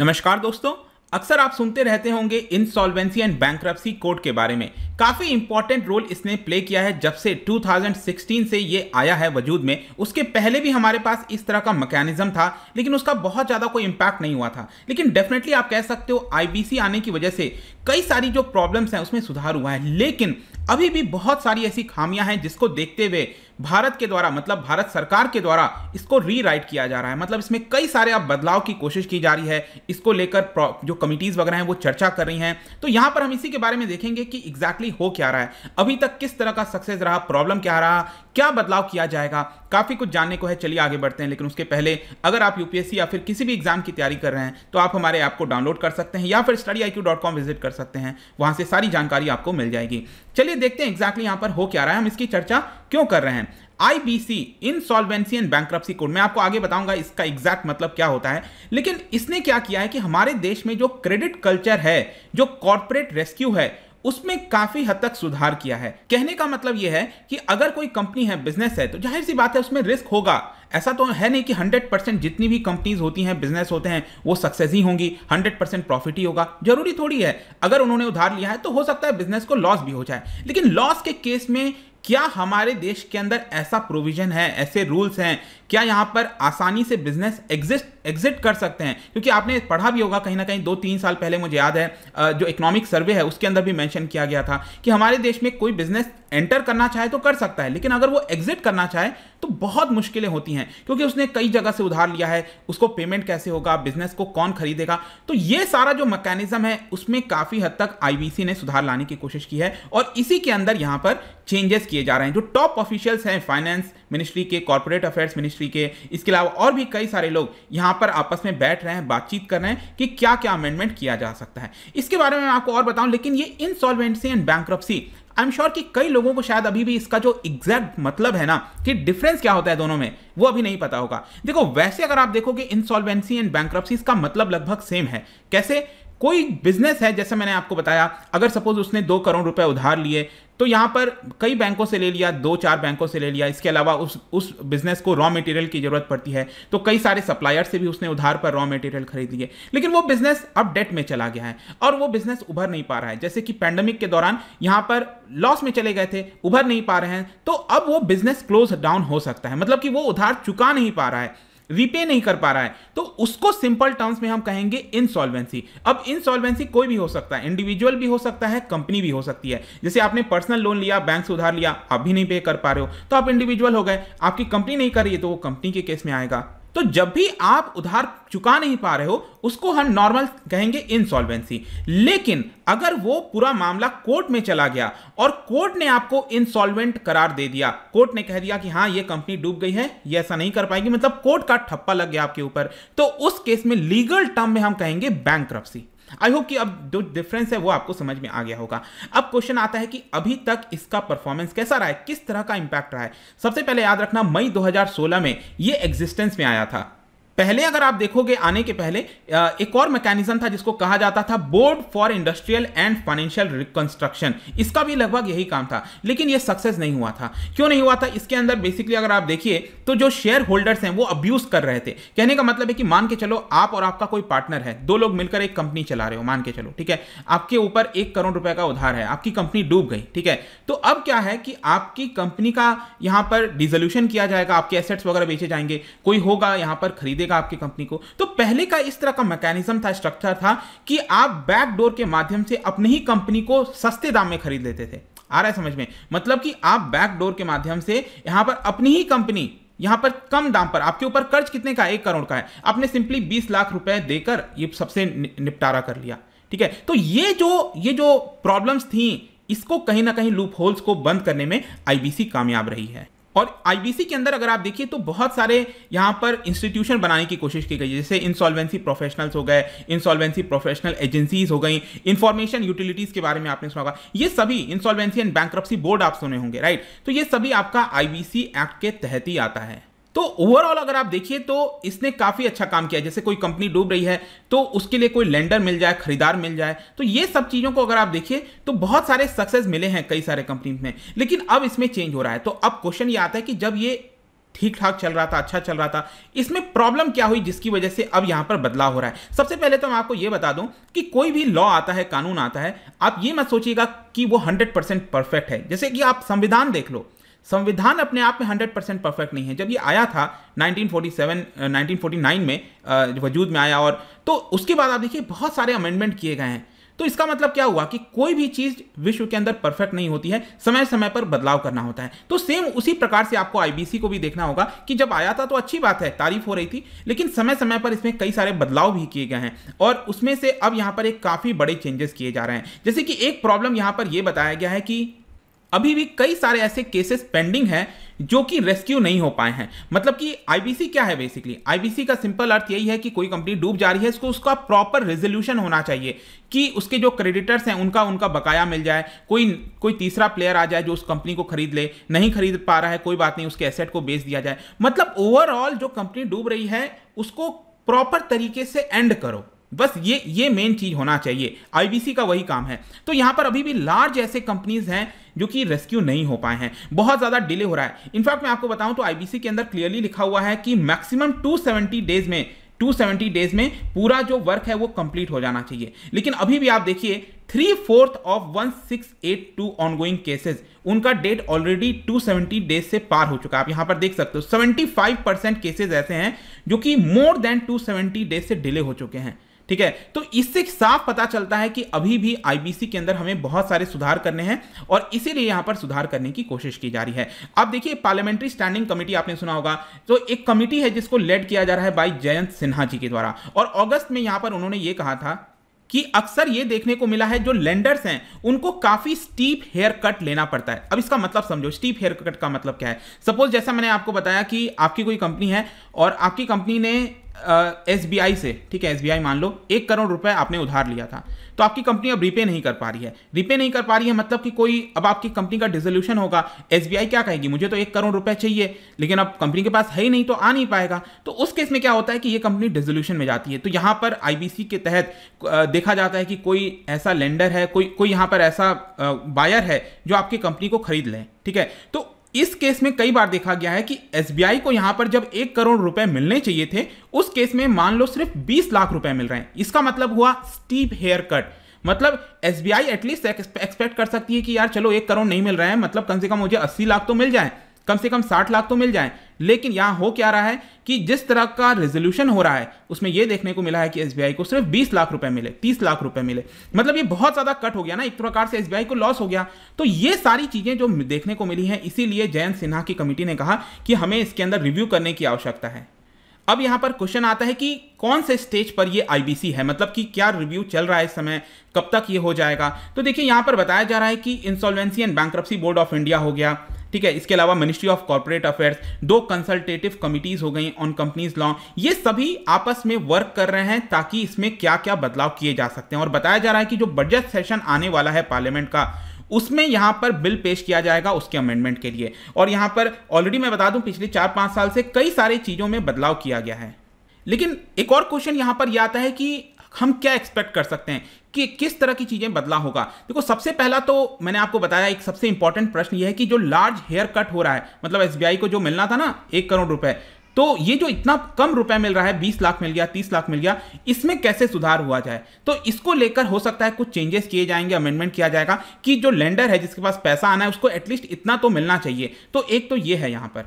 नमस्कार दोस्तों अक्सर आप सुनते रहते होंगे इंसॉल्वेंसी एंड बैंक्रप्सी कोड के बारे में काफ़ी इंपॉर्टेंट रोल इसने प्ले किया है जब से 2016 से ये आया है वजूद में उसके पहले भी हमारे पास इस तरह का मैकेनिज्म था लेकिन उसका बहुत ज़्यादा कोई इम्पैक्ट नहीं हुआ था लेकिन डेफिनेटली आप कह सकते हो आईबीसी आने की वजह से कई सारी जो प्रॉब्लम्स हैं उसमें सुधार हुआ है लेकिन अभी भी बहुत सारी ऐसी खामियां हैं जिसको देखते हुए भारत के द्वारा मतलब भारत सरकार के द्वारा इसको रीराइट किया जा रहा है मतलब इसमें कई सारे अब बदलाव की कोशिश की जा रही है इसको लेकर जो कमिटीज़ वगैरह हैं वो चर्चा कर रही हैं तो यहाँ पर हम इसी के बारे में देखेंगे कि एग्जैक्टली exactly हो क्या रहा है अभी तक किस तरह का सक्सेस रहा प्रॉब्लम क्या रहा क्या बदलाव किया जाएगा काफ़ी कुछ जानने को है चलिए आगे बढ़ते हैं लेकिन उसके पहले अगर आप यूपीएससी या फिर किसी भी एग्जाम की तैयारी कर रहे हैं तो आप हमारे ऐप को डाउनलोड कर सकते हैं या फिर स्टडी आई विजिट कर सकते हैं वहां से सारी जानकारी आपको मिल जाएगी चलिए देखते हैं एग्जैक्टली यहाँ पर हो क्या रहा है हम इसकी चर्चा क्यों कर रहे हैं IBC insolvency and bankruptcy code मैं आपको आगे बताऊंगा इसका एग्जैक्ट मतलब क्या होता है लेकिन इसने क्या किया है कि हमारे देश में जो क्रेडिट कल्चर है जो कॉर्पोरेट रेस्क्यू है उसमें काफी हद तक सुधार किया है कहने का मतलब यह है कि अगर कोई कंपनी है बिजनेस है तो जाहिर सी बात है उसमें रिस्क होगा ऐसा तो है नहीं कि 100 परसेंट जितनी भी कंपनीज होती हैं बिजनेस होते हैं वो सक्सेस ही होंगी 100 परसेंट प्रॉफिट ही होगा जरूरी थोड़ी है अगर उन्होंने उधार लिया है तो हो सकता है बिजनेस को लॉस भी हो जाए लेकिन लॉस के केस में क्या हमारे देश के अंदर ऐसा प्रोविजन है ऐसे रूल्स हैं क्या यहाँ पर आसानी से बिजनेस एग्जिस्ट एग्जिट कर सकते हैं क्योंकि आपने पढ़ा भी होगा कहीं ना कहीं दो तीन साल पहले मुझे याद है जो इकोनॉमिक सर्वे है उसके अंदर भी मेंशन किया गया था कि हमारे देश में कोई बिजनेस एंटर करना चाहे तो कर सकता है लेकिन अगर वो एग्जिट करना चाहे तो बहुत मुश्किलें होती हैं क्योंकि उसने कई जगह से उधार लिया है उसको पेमेंट कैसे होगा बिजनेस को कौन खरीदेगा तो ये सारा जो मैकेनिज्म है उसमें काफ़ी हद तक आईबीसी ने सुधार लाने की कोशिश की है और इसी के अंदर यहां पर चेंजेस किए जा रहे हैं जो टॉप ऑफिशियल्स हैं फाइनेंस मिनिस्ट्री के कॉरपोरेट अफेयर्स मिनिस्ट्री के इसके अलावा और भी कई सारे लोग यहाँ पर आपस में बैठ रहे हैं बातचीत कर रहे हैं कि क्या क्या अमेंडमेंट किया जा सकता है इसके बारे में मैं आपको और बताऊं लेकिन ये insolvency and bankruptcy I am sure कि कई लोगों को शायद अभी भी इसका जो एग्जैक्ट मतलब है ना कि डिफरेंस क्या होता है दोनों में वो अभी नहीं पता होगा देखो वैसे अगर आप देखोगे इंसॉल्वेंसी एंड बैंक्रप्सी का मतलब लगभग सेम है कैसे कोई बिजनेस है जैसे मैंने आपको बताया अगर सपोज उसने दो करोड़ रुपए उधार लिए तो यहाँ पर कई बैंकों से ले लिया दो चार बैंकों से ले लिया इसके अलावा उस उस बिजनेस को रॉ मटेरियल की जरूरत पड़ती है तो कई सारे सप्लायर से भी उसने उधार पर रॉ मटेरियल खरीद लिए लेकिन वो बिजनेस अब डेट में चला गया है और वो बिजनेस उभर नहीं पा रहा है जैसे कि पैंडमिक के दौरान यहाँ पर लॉस में चले गए थे उभर नहीं पा रहे हैं तो अब वो बिजनेस क्लोज डाउन हो सकता है मतलब कि वो उधार चुका नहीं पा रहा है रिपे नहीं कर पा रहा है तो उसको सिंपल टर्म्स में हम कहेंगे इनसॉल्वेंसी अब इनसॉल्वेंसी कोई भी हो सकता है इंडिविजुअल भी हो सकता है कंपनी भी हो सकती है जैसे आपने पर्सनल लोन लिया बैंक से उधार लिया आप भी नहीं पे कर पा रहे हो तो आप इंडिविजुअल हो गए आपकी कंपनी नहीं कर रही है तो वो कंपनी के केस में आएगा तो जब भी आप उधार चुका नहीं पा रहे हो उसको हम नॉर्मल कहेंगे इंसॉल्वेंसी लेकिन अगर वो पूरा मामला कोर्ट में चला गया और कोर्ट ने आपको इंसॉल्वेंट करार दे दिया कोर्ट ने कह दिया कि हाँ ये कंपनी डूब गई है ये ऐसा नहीं कर पाएगी मतलब कोर्ट का ठप्पा लग गया आपके ऊपर तो उस केस में लीगल टर्म में हम कहेंगे बैंक आई होप कि अब जो डिफरेंस है वो आपको समझ में आ गया होगा अब क्वेश्चन आता है कि अभी तक इसका परफॉर्मेंस कैसा रहा है किस तरह का इंपैक्ट रहा है सबसे पहले याद रखना मई 2016 में ये एग्जिस्टेंस में आया था पहले अगर आप देखोगे आने के पहले एक और मैकेनिज्म था जिसको कहा जाता था board for industrial and financial reconstruction इसका भी लगभग यही काम था लेकिन यह सक्सेस नहीं हुआ था क्यों नहीं हुआ था इसके अंदर बेसिकली अगर आप देखिए तो जो शेयर होल्डर्स हैं वो अब्यूज कर रहे थे कहने का मतलब है कि मान के चलो आप और आपका कोई पार्टनर है दो लोग मिलकर एक कंपनी चला रहे हो मान के चलो ठीक है आपके ऊपर एक करोड़ रुपए का उधार है आपकी कंपनी डूब गई ठीक है तो अब क्या है कि आपकी कंपनी का यहां पर डिजोल्यूशन किया जाएगा आपके एसेट्स वगैरह बेचे जाएंगे कोई होगा यहां पर खरीदेगा बेचेगा आपकी कंपनी को तो पहले का इस तरह का मैकेनिज्म था स्ट्रक्चर था कि आप बैकडोर के माध्यम से अपनी ही कंपनी को सस्ते दाम में खरीद लेते थे आ रहा है समझ में मतलब कि आप बैकडोर के माध्यम से यहां पर अपनी ही कंपनी यहां पर कम दाम पर आपके ऊपर कर्ज कितने का एक करोड़ का है आपने सिंपली बीस लाख रुपए देकर ये सबसे निपटारा कर लिया ठीक है तो ये जो ये जो प्रॉब्लम्स थी इसको कहीं ना कहीं लूप होल्स को बंद करने में आईबीसी कामयाब रही है और आईबीसी के अंदर अगर आप देखिए तो बहुत सारे यहाँ पर इंस्टीट्यूशन बनाने की कोशिश की गई जैसे इंसॉल्वेंसी प्रोफेशनल्स हो गए इंसॉल्वेंसी प्रोफेशनल एजेंसीज हो गई इंफॉर्मेशन यूटिलिटीज के बारे में आपने सुना होगा ये सभी इंसॉल्वेंसी एंड बैंक्रप्सी बोर्ड आप सुने होंगे राइट तो ये सभी आपका आईबीसी एक्ट के तहत ही आता है तो ओवरऑल अगर आप देखिए तो इसने काफ़ी अच्छा काम किया जैसे कोई कंपनी डूब रही है तो उसके लिए कोई लेंडर मिल जाए खरीदार मिल जाए तो ये सब चीज़ों को अगर आप देखिए तो बहुत सारे सक्सेस मिले हैं कई सारे कंपनी में लेकिन अब इसमें चेंज हो रहा है तो अब क्वेश्चन ये आता है कि जब ये ठीक ठाक चल रहा था अच्छा चल रहा था इसमें प्रॉब्लम क्या हुई जिसकी वजह से अब यहां पर बदलाव हो रहा है सबसे पहले तो मैं आपको यह बता दूं कि कोई भी लॉ आता है कानून आता है आप ये मत सोचिएगा कि वो 100% परफेक्ट है जैसे कि आप संविधान देख लो संविधान अपने आप में 100 परसेंट परफेक्ट नहीं है जब ये आया था 1947 1949 में वजूद में आया और तो उसके बाद आप देखिए बहुत सारे अमेंडमेंट किए गए हैं तो इसका मतलब क्या हुआ कि कोई भी चीज़ विश्व के अंदर परफेक्ट नहीं होती है समय समय पर बदलाव करना होता है तो सेम उसी प्रकार से आपको आईबीसी को भी देखना होगा कि जब आया था तो अच्छी बात है तारीफ हो रही थी लेकिन समय समय पर इसमें कई सारे बदलाव भी किए गए हैं और उसमें से अब यहां पर एक काफ़ी बड़े चेंजेस किए जा रहे हैं जैसे कि एक प्रॉब्लम यहां पर यह बताया गया है कि अभी भी कई सारे ऐसे केसेस पेंडिंग हैं जो कि रेस्क्यू नहीं हो पाए हैं मतलब कि आईबीसी क्या है बेसिकली आईबीसी का सिंपल अर्थ यही है कि कोई कंपनी डूब जा रही है इसको उसका प्रॉपर रेजोल्यूशन होना चाहिए कि उसके जो क्रेडिटर्स हैं उनका उनका बकाया मिल जाए कोई कोई तीसरा प्लेयर आ जाए जो उस कंपनी को खरीद ले नहीं खरीद पा रहा है कोई बात नहीं उसके एसेट को बेच दिया जाए मतलब ओवरऑल जो कंपनी डूब रही है उसको प्रॉपर तरीके से एंड करो बस ये ये मेन चीज़ होना चाहिए आईबीसी का वही काम है तो यहां पर अभी भी लार्ज ऐसे कंपनीज हैं जो कि रेस्क्यू नहीं हो पाए हैं बहुत ज़्यादा डिले हो रहा है इनफैक्ट मैं आपको बताऊं तो आईबीसी के अंदर क्लियरली लिखा हुआ है कि मैक्सिमम 270 डेज में 270 डेज में पूरा जो वर्क है वो कंप्लीट हो जाना चाहिए लेकिन अभी भी आप देखिए three fourth of one six eight on ongoing cases उनका डेट ऑलरेडी 270 डेज से पार हो चुका है आप यहां पर देख सकते हो 75 परसेंट केसेज ऐसे हैं जो कि मोर देन 270 डेज से डिले हो चुके हैं ठीक है तो इससे साफ पता चलता है कि अभी भी आईबीसी के अंदर हमें बहुत सारे सुधार करने हैं और इसीलिए यहां पर सुधार करने की कोशिश की जा रही है अब देखिए पार्लियामेंट्री स्टैंडिंग कमेटी आपने सुना होगा तो एक कमेटी है जिसको लेड किया जा रहा है बाई जयंत सिन्हा जी के द्वारा और अगस्त में यहां पर उन्होंने ये कहा था कि अक्सर ये देखने को मिला है जो लेंडर्स हैं उनको काफी स्टीप हेयर कट लेना पड़ता है अब इसका मतलब समझो स्टीप हेयर कट का मतलब क्या है सपोज जैसा मैंने आपको बताया कि आपकी कोई कंपनी है और आपकी कंपनी ने एस बी आई से ठीक है एस बी आई मान लो एक करोड़ रुपए आपने उधार लिया था तो आपकी कंपनी अब रिपे नहीं कर पा रही है रीपे नहीं कर पा रही है मतलब कि कोई अब आपकी कंपनी का डिजोल्यूशन होगा एस बी आई क्या कहेगी मुझे तो एक करोड़ रुपए चाहिए लेकिन अब कंपनी के पास है ही नहीं तो आ नहीं पाएगा तो उस केस में क्या होता है कि ये कंपनी डिजोल्यूशन में जाती है तो यहाँ पर आई बी सी के तहत देखा जाता है कि कोई ऐसा लेंडर है कोई कोई यहाँ पर ऐसा बायर है जो आपकी कंपनी को खरीद लें ठीक है तो इस केस में कई बार देखा गया है कि एस को यहां पर जब एक करोड़ रुपए मिलने चाहिए थे उस केस में मान लो सिर्फ 20 लाख रुपए मिल रहे हैं इसका मतलब हुआ स्टीप हेयर कट मतलब S B I at least expect कर सकती है कि यार चलो एक करोड़ नहीं मिल रहा है मतलब कम से कम मुझे अस्सी लाख तो मिल जाए कम से कम साठ लाख तो मिल जाए लेकिन यहाँ हो क्या रहा है कि जिस तरह का रेजोल्यूशन हो रहा है उसमें यह देखने को मिला है कि एस को सिर्फ बीस लाख रुपए मिले तीस लाख रुपए मिले मतलब ये बहुत ज्यादा कट हो गया ना एक प्रकार से एस को लॉस हो गया तो ये सारी चीजें जो देखने को मिली हैं इसीलिए जयंत सिन्हा की कमेटी ने कहा कि हमें इसके अंदर रिव्यू करने की आवश्यकता है अब यहां पर क्वेश्चन आता है कि कौन से स्टेज पर ये आईबीसी है मतलब कि क्या रिव्यू चल रहा है इस समय कब तक ये हो जाएगा तो देखिए यहां पर बताया जा रहा है कि insolvency and bank board of India हो गया ठीक है इसके अलावा मिनिस्ट्री ऑफ कॉर्पोरेट अफेयर्स दो कंसल्टेटिव कमिटीज हो गई ऑन कंपनीज लॉ ये सभी आपस में वर्क कर रहे हैं ताकि इसमें क्या क्या बदलाव किए जा सकते हैं और बताया जा रहा है कि जो बजट सेशन आने वाला है पार्लियामेंट का उसमें यहां पर बिल पेश किया जाएगा उसके अमेंडमेंट के लिए और यहां पर ऑलरेडी मैं बता दूं पिछले चार पांच साल से कई सारी चीजों में बदलाव किया गया है लेकिन एक और क्वेश्चन यहां पर यह आता है कि हम क्या एक्सपेक्ट कर सकते हैं कि किस तरह की चीज़ें बदला होगा देखो सबसे पहला तो मैंने आपको बताया एक सबसे इंपॉर्टेंट प्रश्न यह है कि जो लार्ज हेयर कट हो रहा है मतलब एस को जो मिलना था ना एक करोड़ रुपए तो ये जो इतना कम रुपए मिल रहा है बीस लाख मिल गया तीस लाख मिल गया इसमें कैसे सुधार हुआ जाए तो इसको लेकर हो सकता है कुछ चेंजेस किए जाएंगे अमेंडमेंट किया जाएगा कि जो लेंडर है जिसके पास पैसा आना है उसको एटलीस्ट इतना तो मिलना चाहिए तो एक तो ये है यहां पर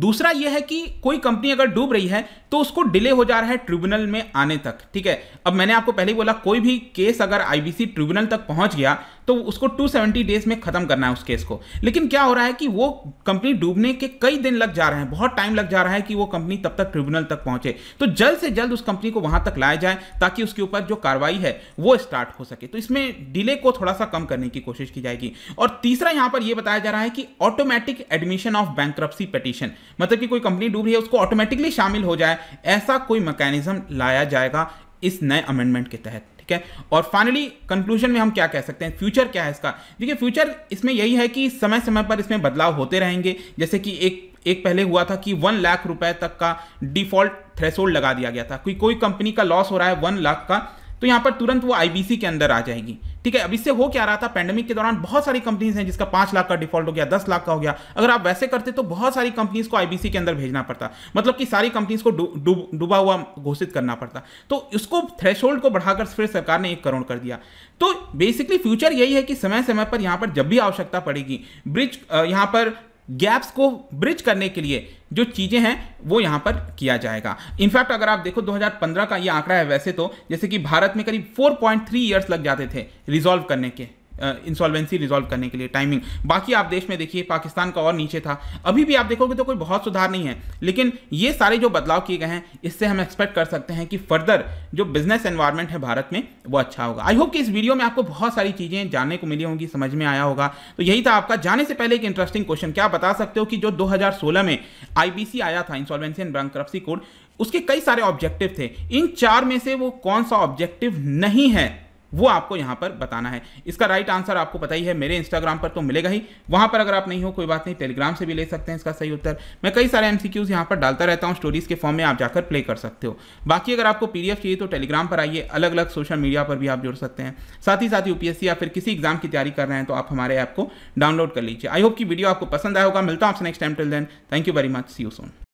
दूसरा यह है कि कोई कंपनी अगर डूब रही है तो उसको डिले हो जा रहा है ट्रिब्यूनल में आने तक ठीक है अब मैंने आपको पहले ही बोला कोई भी केस अगर आईबीसी ट्रिब्यूनल तक पहुंच गया तो उसको 270 डेज में खत्म करना है उस केस को लेकिन क्या हो रहा है कि वो कंपनी डूबने के कई दिन लग जा रहे हैं बहुत टाइम लग जा रहा है कि वो कंपनी तब तक ट्रिब्यूनल तक पहुंचे तो जल्द से जल्द उस कंपनी को वहां तक लाया जाए ताकि उसके ऊपर जो कार्रवाई है वो स्टार्ट हो सके तो इसमें डिले को थोड़ा सा कम करने की कोशिश की जाएगी और तीसरा यहां पर यह बताया जा रहा है कि automatic admission of bank petition मतलब कि कोई कंपनी डूब रही है उसको ऑटोमेटिकली शामिल हो जाए ऐसा कोई मैकेनिज्म लाया जाएगा इस नए अमेंडमेंट के तहत ठीक है और फाइनली कंक्लूजन में हम क्या कह सकते हैं फ्यूचर क्या है इसका देखिए फ्यूचर इसमें यही है कि समय समय पर इसमें बदलाव होते रहेंगे जैसे कि एक एक पहले हुआ था कि वन लाख रुपए तक का डिफॉल्ट थ्रेसोल्ड लगा दिया गया था कोई कोई कंपनी का लॉस हो रहा है वन लाख का तो यहाँ पर तुरंत वो आईबीसी के अंदर आ जाएगी ठीक है अब इससे हो क्या रहा था पेंडेमिक के दौरान बहुत सारी कंपनीज हैं जिसका पांच लाख का डिफॉल्ट हो गया दस लाख का हो गया अगर आप वैसे करते तो बहुत सारी कंपनीज को आईबीसी के अंदर भेजना पड़ता मतलब कि सारी कंपनीज को डूबा हुआ घोषित करना पड़ता तो उसको थ्रेश को बढ़ाकर फिर सरकार ने एक करोड़ कर दिया तो बेसिकली फ्यूचर यही है कि समय समय पर यहाँ पर जब भी आवश्यकता पड़ेगी ब्रिज यहाँ पर गैप्स को ब्रिज करने के लिए जो चीज़ें हैं वो यहाँ पर किया जाएगा इनफैक्ट अगर आप देखो 2015 का ये आंकड़ा है वैसे तो जैसे कि भारत में करीब 4.3 इयर्स लग जाते थे रिजॉल्व करने के इंसॉल्वेंसी रिजॉल्व करने के लिए टाइमिंग बाकी आप देश में देखिए पाकिस्तान का और नीचे था अभी भी आप देखोगे तो कोई बहुत सुधार नहीं है लेकिन ये सारे जो बदलाव किए गए हैं इससे हम एक्सपेक्ट कर सकते हैं कि फर्दर जो बिजनेस एनवायरमेंट है भारत में वो अच्छा होगा आई होप कि इस वीडियो में आपको बहुत सारी चीज़ें जानने को मिली होंगी समझ में आया होगा तो यही था आपका जाने से पहले एक इंटरेस्टिंग क्वेश्चन क्या बता सकते हो कि जो दो में आई आया था इंसॉल्वेंसी एंड बैंक्रप्सी कोड उसके कई सारे ऑब्जेक्टिव थे इन चार में से वो कौन सा ऑब्जेक्टिव नहीं है वो आपको यहाँ पर बताना है इसका राइट आंसर आपको पता ही है मेरे इंस्टाग्राम पर तो मिलेगा ही वहां पर अगर आप नहीं हो कोई बात नहीं टेलीग्राम से भी ले सकते हैं इसका सही उत्तर मैं कई सारे एम सी यहाँ पर डालता रहता हूँ स्टोरीज़ के फॉर्म में आप जाकर प्ले कर सकते हो बाकी अगर आपको पी चाहिए तो टेलीग्राम पर आइए अलग अलग सोशल मीडिया पर भी आप जुड़ सकते हैं साथ ही साथ यूपीएससी या फिर किसी एग्जाम की तैयारी कर रहे हैं तो आप हमारे ऐप को डाउनलोड कर लीजिए आई होप की वीडियो आपको पसंद आएगा मिलता हूं आपसे next time till then thank you very much see you Son